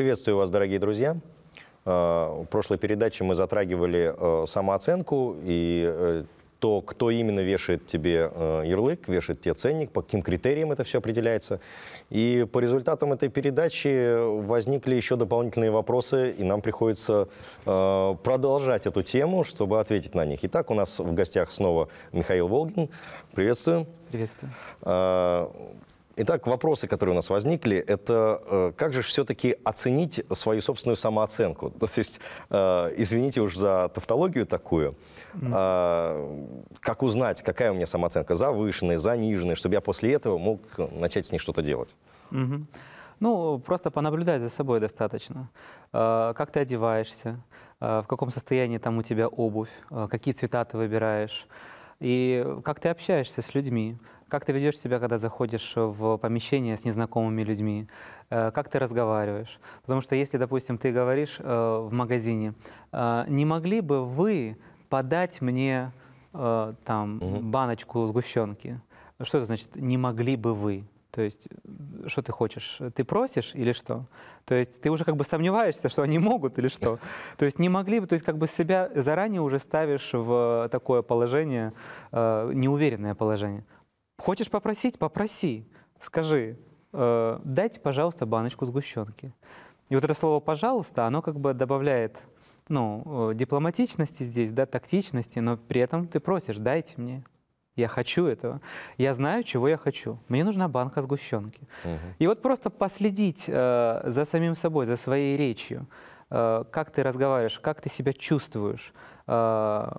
Приветствую вас, дорогие друзья. Э, в прошлой передаче мы затрагивали э, самооценку и э, то, кто именно вешает тебе ярлык, вешает тебе ценник, по каким критериям это все определяется. И по результатам этой передачи возникли еще дополнительные вопросы, и нам приходится продолжать эту тему, чтобы ответить на них. Итак, у нас в гостях снова Михаил Волгин. Приветствую. Приветствую. Итак, вопросы, которые у нас возникли, это э, как же все-таки оценить свою собственную самооценку? Ну, то есть, э, извините уж за тавтологию такую, mm. как узнать, какая у меня самооценка, завышенная, заниженная, чтобы я после этого мог начать с ней что-то делать? Mm Ну, просто понаблюдать за собой достаточно. А, как ты одеваешься, а, в каком состоянии там у тебя обувь, какие цвета ты выбираешь. И как ты общаешься с людьми, как ты ведешь себя, когда заходишь в помещение с незнакомыми людьми, э, как ты разговариваешь. Потому что если, допустим, ты говоришь э, в магазине, э, не могли бы вы подать мне там баночку сгущенки? Что это значит? Не могли бы вы? То есть, э, что ты хочешь? Ты просишь или что? То есть, ты уже как бы сомневаешься, что они могут или что? То есть, не могли бы, то есть, как бы себя заранее уже ставишь в такое положение, э, неуверенное положение. Хочешь попросить? Попроси. Скажи, э, дайте, пожалуйста, баночку сгущенки. И вот это слово «пожалуйста», оно как бы добавляет ну, э, дипломатичности здесь, да, тактичности, но при этом ты просишь, дайте мне. Я хочу этого. Я знаю, чего я хочу. Мне нужна банка сгущенки. Угу. И вот просто последить э, за самим собой, за своей речью, э, как ты разговариваешь, как ты себя чувствуешь, э,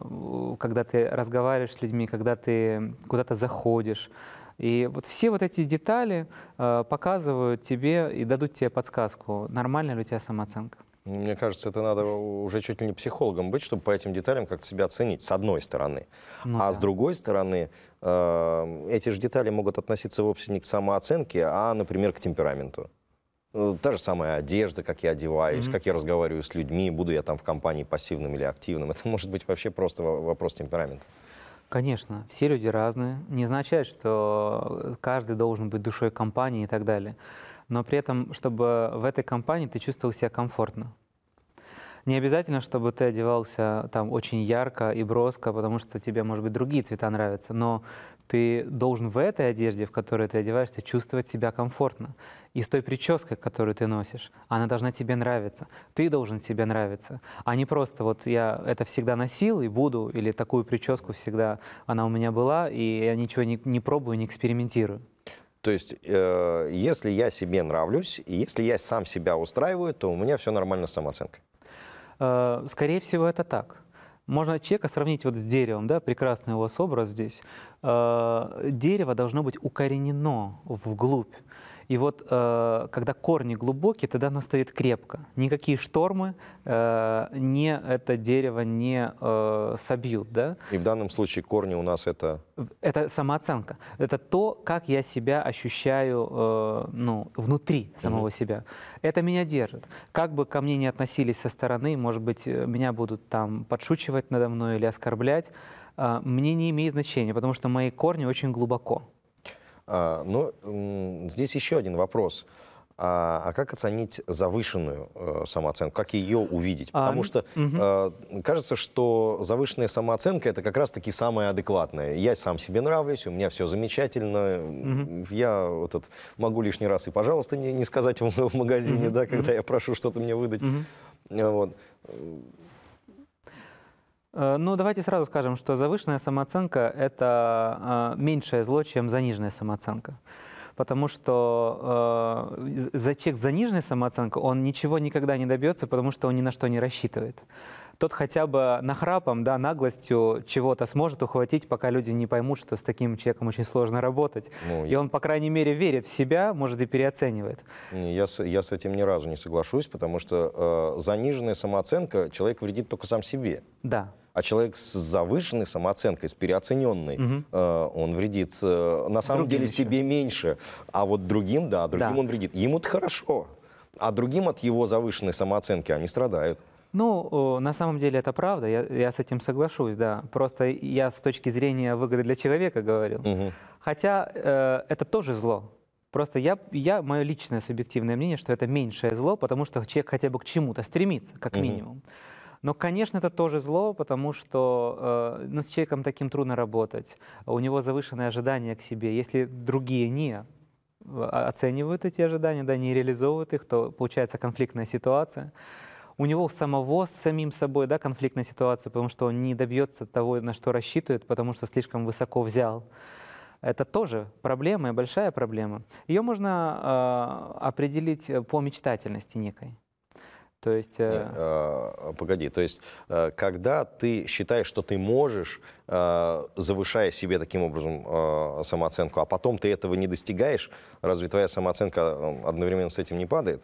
когда ты разговариваешь с людьми, когда ты куда-то заходишь. И вот все вот эти детали э, показывают тебе и дадут тебе подсказку, нормальная ли у тебя самооценка. Мне кажется, это надо уже чуть ли не психологом быть, чтобы по этим деталям как-то себя оценить, с одной стороны. Ну, а да. с другой стороны, э, эти же детали могут относиться вовсе не к самооценке, а, например, к темпераменту. Э, та же самая одежда, как я одеваюсь, mm-hmm. как я разговариваю с людьми, буду я там в компании пассивным или активным. Это может быть вообще просто вопрос темперамента. Конечно, все люди разные. Не означает, что э, каждый должен быть душой компании и так далее но при этом, чтобы в этой компании ты чувствовал себя комфортно. Не обязательно, чтобы ты одевался там очень ярко и броско, потому что тебе, может быть, другие цвета нравятся, но ты должен в этой одежде, в которой ты одеваешься, чувствовать себя комфортно. И с той прической, которую ты носишь, она должна тебе нравиться. Ты должен себе нравиться, а не просто вот я это всегда носил и буду, или такую прическу всегда она у меня была, и я ничего не, не пробую, не экспериментирую. То есть, э, если я себе нравлюсь, и если я сам себя устраиваю, то у меня все нормально с самооценкой. Э, скорее всего, это так. Можно человека сравнить вот с деревом, да, прекрасный у вас образ здесь. Э, дерево должно быть укоренено вглубь. И вот э, когда корни глубокие, тогда оно стоит крепко. Никакие штормы э, не это дерево не э, собьют. Да? И в данном случае корни у нас это... Это самооценка. Это то, как я себя ощущаю э, ну, внутри самого mm себя. Это меня держит. Как бы ко мне не относились со стороны, может быть, э, меня будут там подшучивать надо мной или оскорблять, э, мне не имеет значения, потому что мои корни очень глубоко. А, Но ну, здесь еще один вопрос. А, а как оценить завышенную э, самооценку? Как ее увидеть? А, Потому ну, а, что угу. э, кажется, что завышенная самооценка это как раз-таки самая адекватная. Я сам себе нравлюсь, у меня все замечательно. Угу. Я вот этот, могу лишний раз и, пожалуйста, не, не сказать в, в магазине, угу. да, когда угу. я прошу что-то мне выдать. Угу. Вот. Э, ну, давайте сразу скажем, что завышенная самооценка – это а, меньшее зло, чем заниженная самооценка. Потому что э, за человек с заниженной самооценкой, он ничего никогда не добьется, потому что он ни на что не рассчитывает тот хотя бы нахрапом, да, наглостью чего-то сможет ухватить, пока люди не поймут, что с таким человеком очень сложно работать. Ну, и я... он, по крайней мере, верит в себя, может, и переоценивает. Я с, я с этим ни разу не соглашусь, потому что э, заниженная самооценка человек вредит только сам себе. Да. А человек с завышенной самооценкой, с переоцененной, угу. э, он вредит э, на самом другим деле еще. себе меньше. А вот другим, да, другим да. он вредит. Ему-то хорошо, а другим от его завышенной самооценки они страдают. Ну, на самом деле это правда, я, я с этим соглашусь, да. Просто я с точки зрения выгоды для человека говорил, Угу. Хотя э, это тоже зло. Просто я, я, мое личное субъективное мнение, что это меньшее зло, потому что человек хотя бы к чему-то стремится, как угу. минимум. Но, конечно, это тоже зло, потому что э, ну, с человеком таким трудно работать. У него завышенные ожидания к себе. Если другие не э, оценивают эти ожидания, да, не реализовывают их, то получается конфликтная ситуация. У него самого с самим собой да, конфликтная ситуация, потому что он не добьется того, на что рассчитывает, потому что слишком высоко взял. Это тоже проблема и большая проблема. Ее можно э, определить э, по мечтательности некой. То есть... Нет, э, а, а, погоди, то есть, э, когда ты считаешь, что ты можешь, э, завышая себе таким образом э, самооценку, а потом ты этого не достигаешь, разве твоя самооценка одновременно с этим не падает?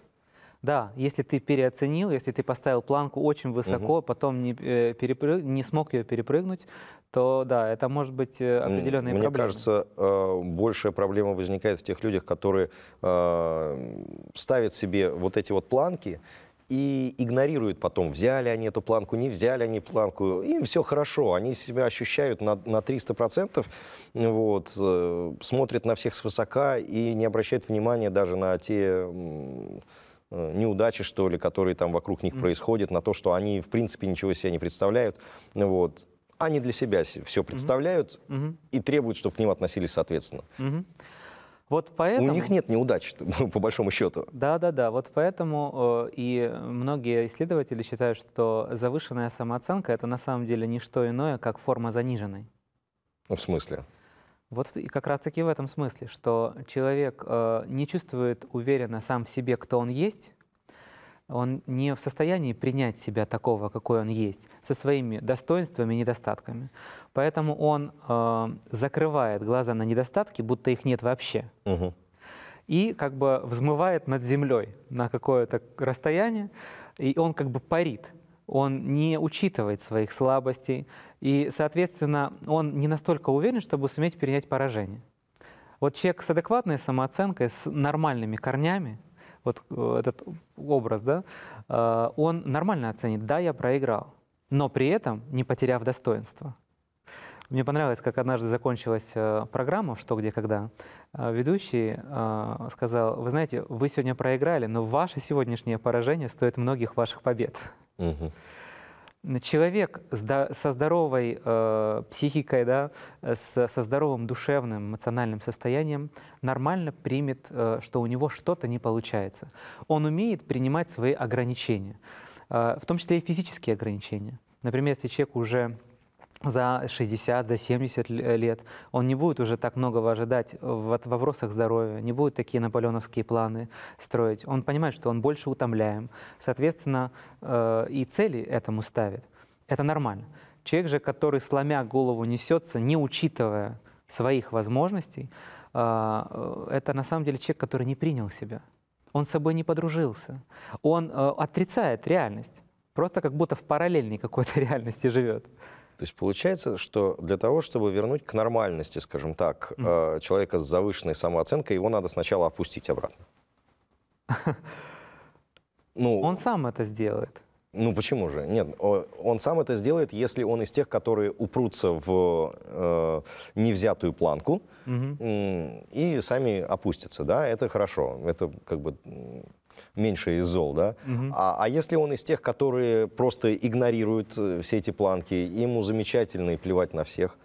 Да, если ты переоценил, если ты поставил планку очень высоко, угу. потом не, э, перепрыг... не смог ее перепрыгнуть, то да, это может быть э, определенные Мне проблемы. Мне кажется, э, большая проблема возникает в тех людях, которые э, ставят себе вот эти вот планки, и игнорируют потом, взяли они эту планку, не взяли они планку. Им все хорошо, они себя ощущают на, на 300%, вот, э, смотрят на всех свысока и не обращают внимания даже на те э, неудачи, что ли, которые там вокруг них происходят, на то, что они, в принципе, ничего себе не представляют. Вот. Они для себя все представляют mm и требуют, чтобы к ним относились соответственно. mm вот поэтому... У них нет неудач, по большому счету. Да, да, да. Вот поэтому э, и многие исследователи считают, что завышенная самооценка это на самом деле не что иное, как форма заниженной. Ну, в смысле? Вот и как раз-таки в этом смысле, что человек э, не чувствует уверенно сам в себе, кто он есть, он не в состоянии принять себя такого, какой он есть, со своими достоинствами и недостатками. Поэтому он э, закрывает глаза на недостатки, будто их нет вообще. Угу. И как бы взмывает над землей на какое-то расстояние, и он как бы парит. Он не учитывает своих слабостей, и, соответственно, он не настолько уверен, чтобы суметь принять поражение. Вот человек с адекватной самооценкой, с нормальными корнями, вот э, этот образ, да, э, он нормально оценит, да, я проиграл, но при этом не потеряв достоинства. Мне понравилось, как однажды закончилась э, программа «Что, где, когда». Ведущий сказал, вы знаете, вы сегодня проиграли, но ваше сегодняшнее поражение стоит многих ваших побед. Угу человек со здоровой э, психикой, да, э, со, со здоровым душевным, эмоциональным состоянием нормально примет, э, что у него что-то не получается. Он умеет принимать свои ограничения, э, в том числе и физические ограничения. Например, если человек уже за 60, за 70 лет. Он не будет уже так многого ожидать в вопросах здоровья, не будет такие наполеоновские планы строить. Он понимает, что он больше утомляем. Соответственно, э, и цели этому ставит. Это нормально. Человек же, который, сломя голову, несется, не учитывая своих возможностей, э, э, это на самом деле человек, который не принял себя. Он с собой не подружился. Он отрицает реальность. Просто как будто в параллельной какой-то реальности живет. То есть получается, что для того, чтобы вернуть к нормальности, скажем так, mm-hmm. человека с завышенной самооценкой, его надо сначала опустить обратно. Ну, он сам это сделает. Ну почему же? Нет, он сам это сделает, если он из тех, которые упрутся в э, невзятую планку угу. и сами опустятся. Да, это хорошо. Это как бы меньше из зол, да? Угу. А, а если он из тех, которые просто игнорируют э, все эти планки, ему замечательно и плевать на всех,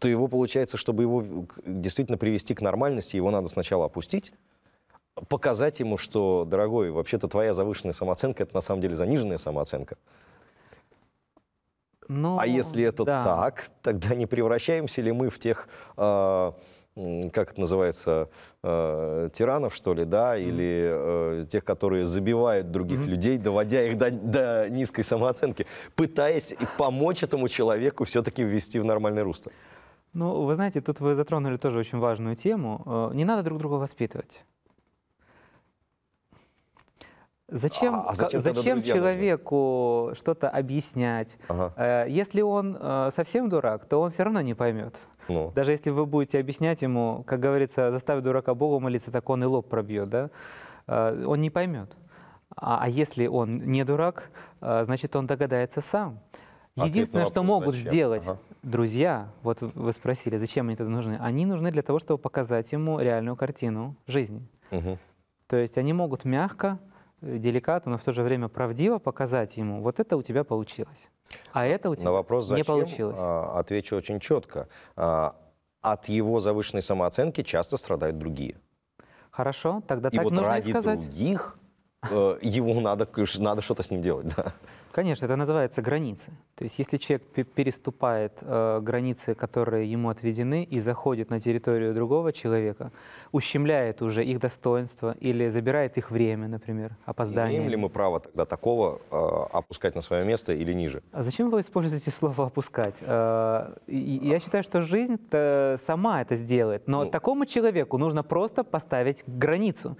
то его получается, чтобы его действительно привести к нормальности, его надо сначала опустить, показать ему, что, дорогой, вообще-то твоя завышенная самооценка это на самом деле заниженная самооценка. Но, а если это да. так, тогда не превращаемся ли мы в тех э, как это называется, э, тиранов, что ли, да, или э, тех, которые забивают других mm-hmm. людей, доводя их до, до низкой самооценки, пытаясь помочь этому человеку все-таки ввести в нормальное русло. Ну, вы знаете, тут вы затронули тоже очень важную тему. Э, не надо друг друга воспитывать. Зачем, а, а зачем, зачем человеку что-то объяснять? Ага. Э, если он э, совсем дурак, то он все равно не поймет. Ну. Даже если вы будете объяснять ему, как говорится, заставить дурака Богу молиться, так он и лоб пробьет, да? А, он не поймет. А, а если он не дурак, а, значит, он догадается сам. Единственное, вопрос, что могут зачем? сделать ага. друзья, вот вы спросили, зачем они тогда нужны? Они нужны для того, чтобы показать ему реальную картину жизни. Угу. То есть они могут мягко, деликатно, но в то же время правдиво показать ему, вот это у тебя получилось. А это у тебя На вопрос, зачем, не получилось? А, отвечу очень четко. А, от его завышенной самооценки часто страдают другие. Хорошо, тогда и так вот нужно ради и сказать. других э, его надо, надо что-то с ним делать, Конечно, это называется границы. То есть если человек переступает э, границы, которые ему отведены, и заходит на территорию другого человека, ущемляет уже их достоинство или забирает их время, например, опоздание. Имеем ли мы право тогда такого э, опускать на свое место или ниже? А зачем вы используете слово «опускать»? Э, я считаю, что жизнь сама это сделает. Но ну, такому человеку нужно просто поставить границу.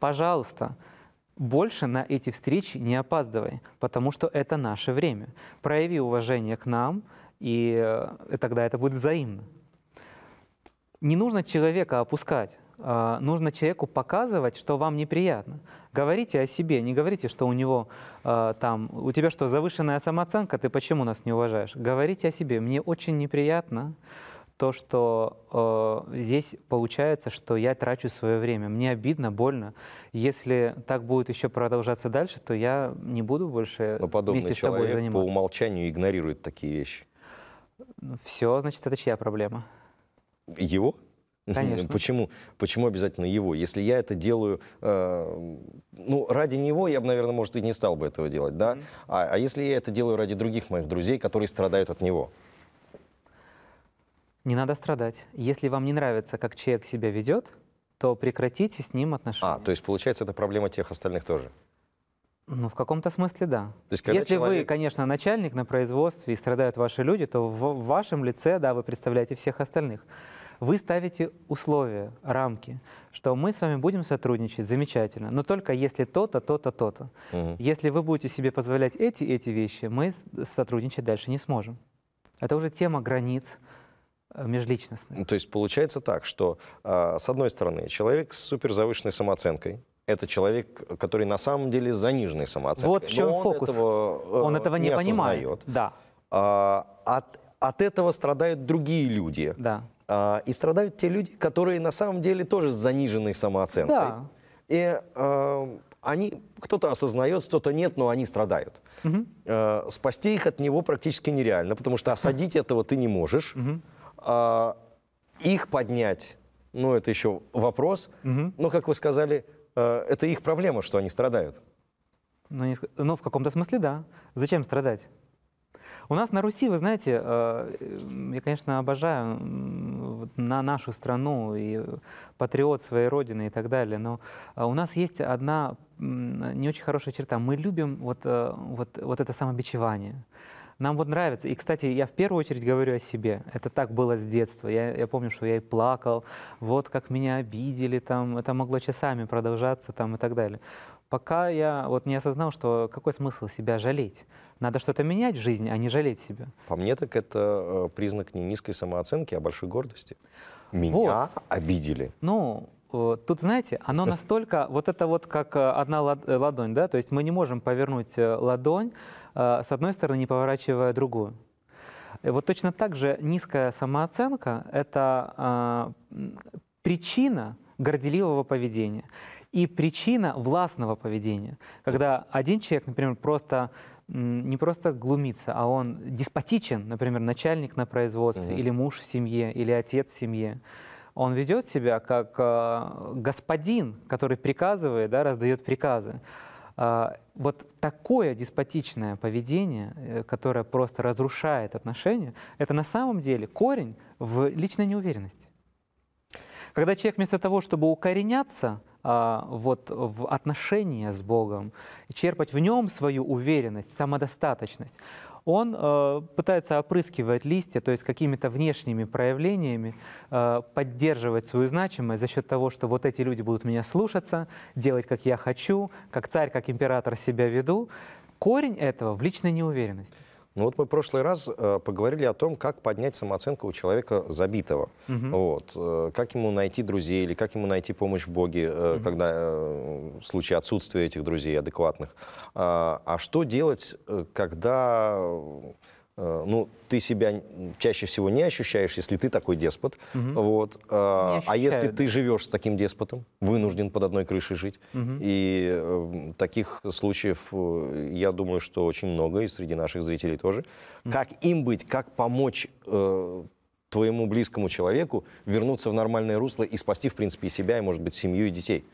Пожалуйста. Пожалуйста больше на эти встречи не опаздывай, потому что это наше время. Прояви уважение к нам, и э, тогда это будет взаимно. Не нужно человека опускать, а нужно человеку показывать, что вам неприятно. Говорите о себе, не говорите, что у него э, там, у тебя что, завышенная самооценка, ты почему нас не уважаешь? Говорите о себе, мне очень неприятно, то, что э, здесь получается, что я трачу свое время. Мне обидно, больно. Если так будет еще продолжаться дальше, то я не буду больше вместе с тобой заниматься. по умолчанию игнорирует такие вещи. Все, значит, это чья проблема? Его? Конечно. Почему? Почему обязательно его? Если я это делаю, э, ну, ради него я бы, наверное, может, и не стал бы этого делать, да? Mm-hmm. А, а если я это делаю ради других моих друзей, которые страдают от него? Не надо страдать. Если вам не нравится, как человек себя ведет, то прекратите с ним отношения. А, то есть получается, это проблема тех остальных тоже? Ну, в каком-то смысле, да. То есть, Если человек... вы, конечно, начальник на производстве и страдают ваши люди, то в вашем лице, да, вы представляете всех остальных. Вы ставите условия, рамки, что мы с вами будем сотрудничать, замечательно, но только если то-то, то-то, то-то. Угу. Если вы будете себе позволять эти, эти вещи, мы сотрудничать дальше не сможем. Это уже тема границ, Э, межличностных. Ну, то есть получается так, что а, с одной стороны человек с суперзавышенной самооценкой, это человек, который на самом деле заниженной самооценкой. Вот в чем Но он фокус. Этого, э, он этого не, не понимает. Да. А, от, от этого страдают другие люди. Да. А, и страдают те люди, которые на самом деле тоже с заниженной самооценкой. Да. И а, они, кто-то осознает, кто-то нет, но они страдают. Угу. А, спасти их от него практически нереально, потому что осадить этого ты не можешь. А, их поднять, ну, это еще вопрос. Угу. Но, как вы сказали, э, это их проблема, что они страдают. Но ну, не, ну в каком-то смысле, да. Зачем страдать? У нас на Руси, вы знаете, э, я, конечно, обожаю на нашу страну и патриот своей родины и так далее, но э, у нас есть одна не очень хорошая черта. Мы любим вот, вот, вот это самобичевание нам вот нравится. И, кстати, я в первую очередь говорю о себе. Это так было с детства. Я, я помню, что я и плакал, вот как меня обидели, там, это могло часами продолжаться там, и так далее. Пока я вот не осознал, что какой смысл себя жалеть. Надо что-то менять в жизни, а не жалеть себя. По мне так это э, признак не низкой самооценки, а большой гордости. Меня вот. обидели. Ну, Э, тут, знаете, оно настолько, вот это вот как э, одна э, ладонь, да, то есть мы не можем повернуть ладонь с одной стороны, не поворачивая другую. Вот точно так же низкая самооценка – это а, причина горделивого поведения и причина властного поведения. Когда один человек, например, просто не просто глумится, а он деспотичен, например, начальник на производстве, mm-hmm. или муж в семье, или отец в семье он ведет себя как э, господин, который приказывает, да, раздает приказы. Э, вот такое деспотичное поведение, э, которое просто разрушает отношения, это на самом деле корень в личной неуверенности. Когда человек вместо того, чтобы укореняться вот, в отношения с Богом, черпать в нем свою уверенность, самодостаточность, он э, пытается опрыскивать листья, то есть какими-то внешними проявлениями, э, поддерживать свою значимость за счет того, что вот эти люди будут меня слушаться, делать, как я хочу, как царь, как император себя веду. Корень этого в личной неуверенности. Ну вот мы в прошлый раз э, поговорили о том, как поднять самооценку у человека забитого. Угу. Вот, э, как ему найти друзей или как ему найти помощь в Боге, э, угу. когда э, в случае отсутствия этих друзей адекватных. А, а что делать, э, когда Э, ну, ты себя чаще всего не ощущаешь, если ты такой деспот. Угу. Вот. Э, а, если ты живешь с таким деспотом, вынужден под одной крышей жить. Угу. И э, таких случаев, э, я думаю, что очень много, и среди наших зрителей тоже. Угу. Как им быть, как помочь э, твоему близкому человеку вернуться в нормальное русло и спасти, в принципе, и себя, и, может быть, семью и детей?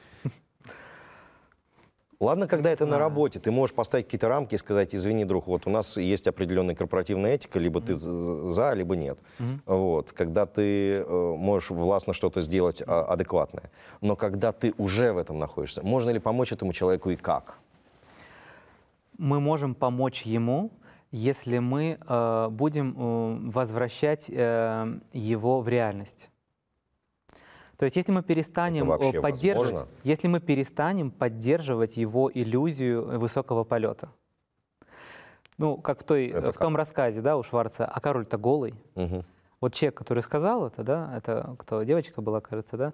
Ладно, когда это на работе, ты можешь поставить какие-то рамки и сказать, извини, друг, вот у нас есть определенная корпоративная этика, либо ты за, либо нет. Вот, когда ты э, можешь властно что-то сделать а, адекватное. Но когда ты уже в этом находишься, можно ли помочь этому человеку и как? Мы можем помочь ему, если мы э, будем э, возвращать э, его в реальность. То есть, если мы перестанем э, поддерживать, возможно? если мы перестанем поддерживать его иллюзию высокого полета, ну, как в, той, это э, в как? том рассказе, да, у Шварца, а король-то голый. Угу. Вот человек, который сказал это, да, это кто, девочка была, кажется, да?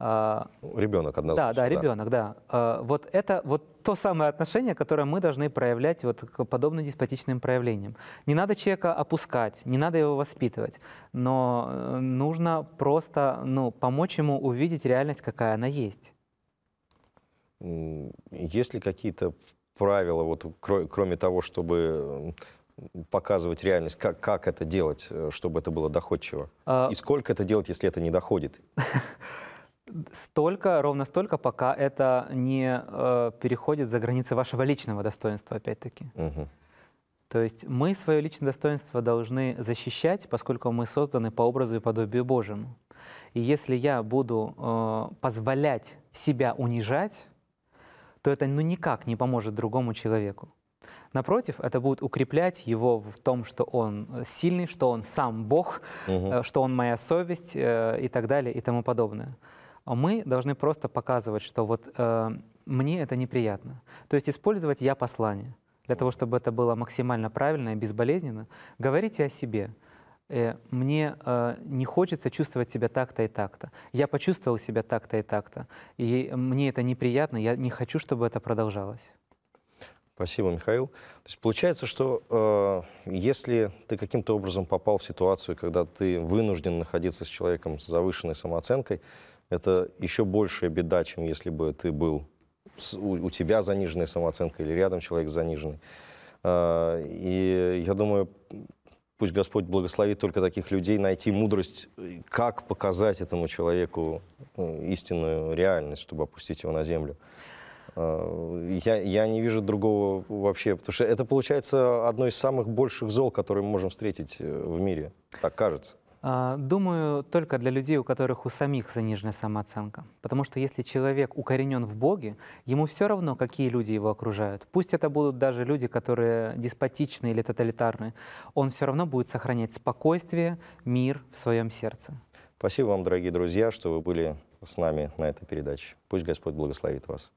А, ребенок однозначно. Да, да, ребенок, да. да. А, вот это вот то самое отношение, которое мы должны проявлять вот к подобным деспотичным проявлениям. Не надо человека опускать, не надо его воспитывать, но э, нужно просто ну, помочь ему увидеть реальность, какая она есть. Есть ли какие-то правила, вот, кроме того, чтобы показывать реальность, как, как это делать, э, чтобы это было доходчиво? А... И сколько это делать, если это не доходит? Столько, ровно столько, пока это не э, переходит за границы вашего личного достоинства, опять-таки. Угу. То есть мы свое личное достоинство должны защищать, поскольку мы созданы по образу и подобию Божьему. И если я буду э, позволять себя унижать, то это ну, никак не поможет другому человеку. Напротив, это будет укреплять его в том, что он сильный, что он сам Бог, угу. что он моя совесть э, и так далее и тому подобное. Мы должны просто показывать, что вот э, мне это неприятно. То есть использовать я послание для того, чтобы это было максимально правильно и безболезненно. Говорите о себе э, мне э, не хочется чувствовать себя так-то и так-то. Я почувствовал себя так-то и так-то. И мне это неприятно, я не хочу, чтобы это продолжалось. Спасибо, Михаил. То есть получается, что э, если ты каким-то образом попал в ситуацию, когда ты вынужден находиться с человеком с завышенной самооценкой, это еще большая беда, чем если бы ты был с, у, у тебя заниженная самооценка или рядом человек заниженный. Э, и я думаю, пусть Господь благословит только таких людей найти мудрость, э, как показать этому человеку э, истинную реальность, чтобы опустить его на землю. Э, я, я не вижу другого вообще, потому что это получается одно из самых больших зол, которые мы можем встретить э, в мире, так кажется. А, думаю, только для людей, у которых у самих заниженная самооценка. Потому что если человек укоренен в Боге, ему все равно, какие люди его окружают. Пусть это будут даже люди, которые деспотичны или тоталитарны. Он все равно будет сохранять спокойствие, мир в своем сердце. Спасибо вам, дорогие друзья, что вы были с нами на этой передаче. Пусть Господь благословит вас.